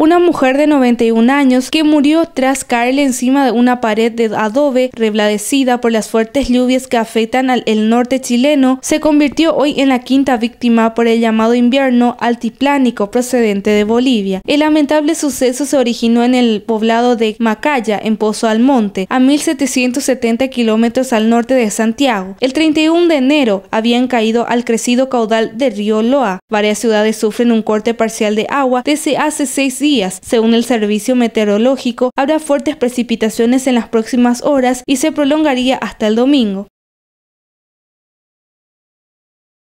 una mujer de 91 años que murió tras caerle encima de una pared de adobe rebladecida por las fuertes lluvias que afectan al el norte chileno, se convirtió hoy en la quinta víctima por el llamado invierno altiplánico procedente de Bolivia. El lamentable suceso se originó en el poblado de Macaya, en Pozo Almonte, a 1770 kilómetros al norte de Santiago. El 31 de enero habían caído al crecido caudal del río Loa. Varias ciudades sufren un corte parcial de agua desde hace seis días según el Servicio Meteorológico, habrá fuertes precipitaciones en las próximas horas y se prolongaría hasta el domingo.